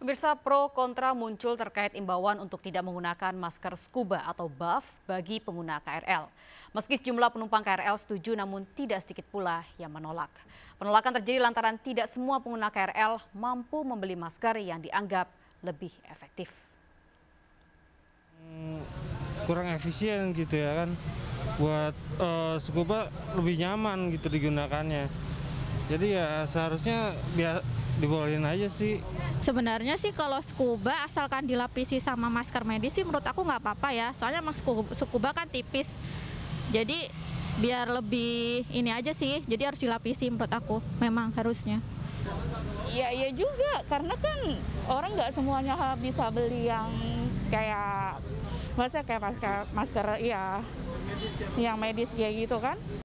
Pemirsa pro kontra muncul terkait imbauan untuk tidak menggunakan masker scuba atau buff bagi pengguna KRL. Meski sejumlah penumpang KRL setuju namun tidak sedikit pula yang menolak. Penolakan terjadi lantaran tidak semua pengguna KRL mampu membeli masker yang dianggap lebih efektif. Hmm, kurang efisien gitu ya kan. Buat uh, scuba lebih nyaman gitu digunakannya. Jadi ya seharusnya biar dibolehin aja sih. Sebenarnya sih kalau scuba asalkan dilapisi sama masker medis sih menurut aku nggak apa-apa ya. Soalnya emang scuba kan tipis. Jadi biar lebih ini aja sih. Jadi harus dilapisi menurut aku. Memang harusnya. Iya iya juga karena kan orang nggak semuanya bisa beli yang kayak masa kayak masker masker iya yang medis kayak gitu kan